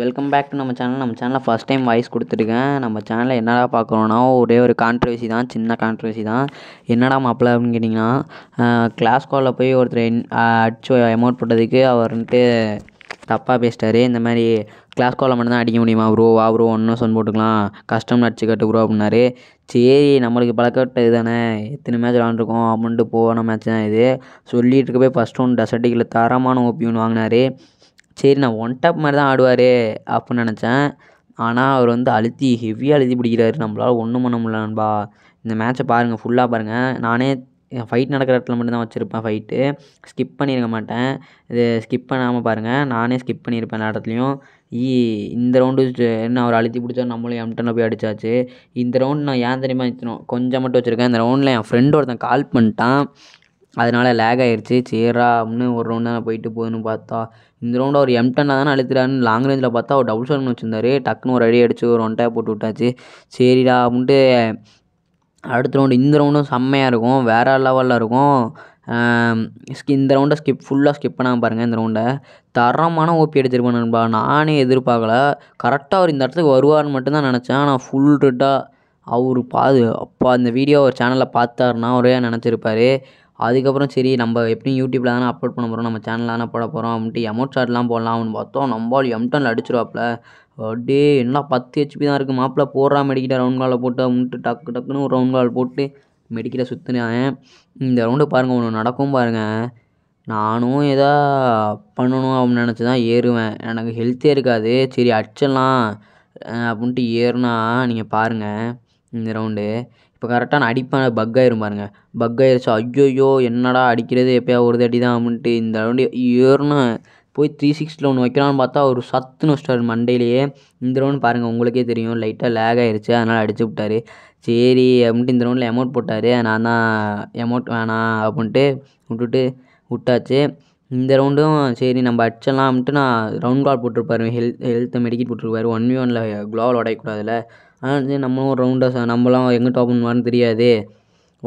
welcome back to நம்ம channel நம்ம சேனலில் ஃபஸ்ட் டைம் வாய்ஸ் கொடுத்துருக்கேன் நம்ம சேனலில் என்னடா பார்க்குறோன்னா ஒரே ஒரு கான்ட்ரவர்சி தான் சின்ன கான்ட்ரவர்சி தான் என்னடா மாப்பிள்ள அப்படின்னு கேட்டிங்கன்னா கிளாஸ் காலில் போய் ஒருத்தர் அடிச்சு அமௌண்ட் போட்டதுக்கு அவர் வந்துட்டு தப்பாக பேசிட்டாரு இந்த மாதிரி கிளாஸ் காலில் மட்டும்தான் அடிக்க முடியுமா ப்ரோ வா ப்ரோ ஒன்றும் சொன்ன போட்டுக்கலாம் கஷ்டம்னு அடிச்சு கட்டு ப்ரோ அப்படின்னாரு சரி நம்மளுக்கு பழக்கப்பட்டது தானே எத்தனை மேட்ச் விளாண்டுருக்கோம் அப்படின்ட்டு போன மேட்ச் தான் இது சொல்லிட்டு இருக்கப்போ ஃபஸ்ட் ஒன் டசட்டிக்கில் தரமான ஓபியூன் வாங்கினார் சரி நான் ஒன் டாப் மாதிரி தான் ஆடுவார் அப்புடின்னு நினச்சேன் ஆனால் அவர் வந்து அழுத்தி ஹெவியாக அழுத்தி பிடிக்கிறாரு நம்மளால் ஒன்றும் பண்ண முடியல நண்பா இந்த மேட்ச்சை பாருங்கள் ஃபுல்லாக பாருங்கள் நானே ஃபைட் நடக்கிற இடத்துல மட்டும்தான் வச்சுருப்பேன் ஃபைட்டு ஸ்கிப் பண்ணியிருக்க மாட்டேன் இது ஸ்கிப் பண்ணாமல் பாருங்கள் நானே ஸ்கிப் பண்ணியிருப்பேன் எல்லா இடத்துலையும் ஈ இந்த ரவுண்டு என்ன அவர் அழுத்தி பிடிச்சா நம்மளும் எம்டனில் போய் அடித்தாச்சு இந்த ரவுண்ட் நான் ஏன் தெரியுமா வச்சிடும் கொஞ்சம் மட்டும் வச்சுருக்கேன் இந்த ரவுண்டில் என் ஃப்ரெண்டு ஒருத்தன் கால் பண்ணிட்டான் அதனால் லேக் ஆகிடுச்சி சேரா அப்படின்னு ஒரு ரவுண்டு தான் போயிட்டு போகுதுன்னு பார்த்தா இந்த ரவுண்டு அவர் எம் தானே அழுத்துறாருன்னு லாங் ரேஞ்சில் பார்த்தா அவர் டபுள் ஷோன் வச்சுருந்தாரு டக்குன்னு ஒரு அடி அடிச்சு ஒரு ஒன் டேப் போட்டு விட்டாச்சு சரிடா அப்படின்ட்டு அடுத்த ரவுண்டு இந்த ரவுண்டும் செம்மையாக இருக்கும் வேறு லெவலில் இருக்கும் இந்த ரவுண்டை ஸ்கிப் ஃபுல்லாக ஸ்கிப் பண்ணாமல் பாருங்கள் இந்த ரவுண்டை தரமான ஓபி அடிச்சிருப்பானுப்பா நானே எதிர்பார்க்கல கரெக்டாக அவர் இந்த இடத்துக்கு வருவார்னு மட்டும்தான் நினச்சேன் ஆனால் ஃபுல் ரெட்டாக அவர் பாது அப்போ அந்த வீடியோ ஒரு சேனலில் பார்த்தாருன்னா ஒரே நினச்சிருப்பாரு அதுக்கப்புறம் சரி நம்ம எப்படியும் யூடியூப்பில் தானே அப்லோட் பண்ண போகிறோம் நம்ம சேனலில் தானே போட போகிறோம் அப்படின்ட்டு எமௌண்ட் போடலாம் அப்படின்னு பார்த்தோம் எம் எம்டன் அடிச்சிருவாப்ல அப்படியே என்ன பத்து ஹெச்பி தான் இருக்குது மாப்பிள்ள போடுறா மெடிக்கிட்ட ரவுண்ட் காலில் போட்டு அப்படின்ட்டு டக்கு டக்குன்னு ஒரு ரவுண்ட் கால் போட்டு மெடிக்கிட்ட சுற்றுனேன் இந்த ரவுண்டு பாருங்கள் ஒன்று நடக்கும் பாருங்கள் நானும் எதா பண்ணணும் அப்படின்னு நினச்சி தான் ஏறுவேன் எனக்கு ஹெல்த்தே இருக்காது சரி அடிச்சிடலாம் அப்படின்ட்டு ஏறுனா நீங்கள் பாருங்கள் இந்த ரவுண்டு இப்போ கரெக்டாக நான் அடிப்பேன் பக் ஆயிரும் பாருங்க பக் ஆயிருச்சா ஐயோயோ என்னடா அடிக்கிறது எப்போயா ஒரு தட்டி தான் அம்மிட்டு இந்த ரவுண்டு ஏறுனா போய் த்ரீ சிக்ஸ்டில் ஒன்று வைக்கிறான்னு பார்த்தா ஒரு சத்துன்னு வச்சிட்டார் மண்டையிலேயே இந்த ரவுண்ட் பாருங்கள் உங்களுக்கே தெரியும் லைட்டாக லேக் ஆயிடுச்சு அதனால் அடிச்சு விட்டார் சரி அப்படின்ட்டு இந்த ரவுண்டில் அமௌண்ட் போட்டார் நான் தான் அமௌண்ட் வேணாம் அப்படின்ட்டு விட்டுட்டு விட்டாச்சு இந்த ரவுண்டும் சரி நம்ம அடிச்சிடலாம்ட்டு நான் ரவுண்ட் கால் போட்டிருப்பாரு ஹெல்த் ஹெல்த்தை மெடிக்கெட் போட்டிருப்பாரு ஒன் வி ஒனில் க்ளோவால் உடையக்கூடாதுல்ல ஆனால் வந்து நம்மளும் ஒரு ரவுண்டாக நம்மளாம் எங்கே டாப் பண்ணுவான்னு தெரியாது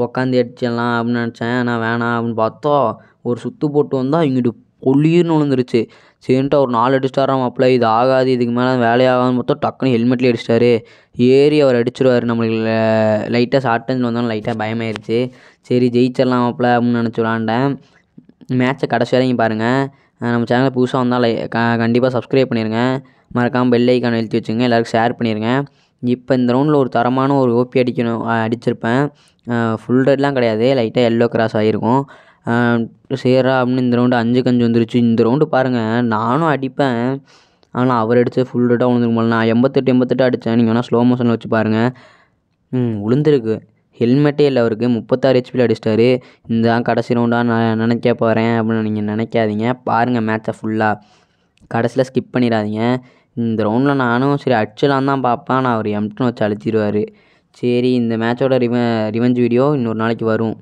உக்காந்து அடிச்சிடலாம் அப்படின்னு நினச்சேன் ஆனால் வேணாம் அப்படின்னு பார்த்தோம் ஒரு சுற்று போட்டு வந்தால் இங்கிட்டு பொல்லின்னு விழுந்துருச்சு சரின்ட்டு ஒரு நாலு அடிச்சிட்டாராம் மாப்பிள்ள இது ஆகாது இதுக்கு மேலே வேலையாகாமல் மொத்தம் டக்குன்னு ஹெல்மெட்லேயே அடிச்சிட்டாரு ஏறி அவர் அடிச்சிருவார் நம்மளுக்கு லைட்டாக ஷார்ட் டேஞ்சில் வந்தாலும் லைட்டாக பயமாயிருச்சு சரி ஜெயிச்சிடலாம் மாப்பிள்ள அப்படின்னு நினச்சி விளாண்டேன் மேட்ச்சை கடைசி வரையும் பாருங்கள் நம்ம சேனலில் புதுசாக வந்தால் க கண்டிப்பாக சப்ஸ்கிரைப் பண்ணிடுங்க மறக்காமல் பெல் ஐக்கான் எழுதி வச்சுங்க எல்லாருக்கும் ஷேர் பண்ணிடுங்க இப்போ இந்த ரவுண்டில் ஒரு தரமான ஒரு ஓபி அடிக்கணும் அடிச்சிருப்பேன் ஃபுல் ரெட்லாம் கிடையாது லைட்டாக எல்லோ கிராஸ் ஆகிருக்கும் சேரா அப்படின்னு இந்த ரவுண்டு அஞ்சு கஞ்சு வந்துருச்சு இந்த ரவுண்டு பாருங்கள் நானும் அடிப்பேன் ஆனால் அவர் அடித்து ஃபுல் ரெட்டாக விழுந்துருக்கும் போல் நான் எண்பத்தெட்டு எண்பத்தெட்டு அடித்தேன் நீங்கள் வேணால் ஸ்லோ மோஷனில் வச்சு பாருங்கள் ம் விழுந்துருக்கு ஹெல்மெட்டே இல்லை அவருக்கு முப்பத்தாறு ஹெச்பியில் அடிச்சிட்டாரு தான் கடைசி ரவுண்டாக நான் நினைக்க போகிறேன் அப்படின்னு நீங்கள் நினைக்காதீங்க பாருங்கள் மேட்ச்சை ஃபுல்லாக கடைசியில் ஸ்கிப் பண்ணிடாதீங்க இந்த ரவுண்டில் நானும் சரி அடிச்சலாம் தான் பார்ப்பேன் நான் அவர் எம்டன் வச்சு அழிச்சிடுவார் சரி இந்த மேட்சோட ரிவ ரிவெஞ்ச் வீடியோ இன்னொரு நாளைக்கு வரும்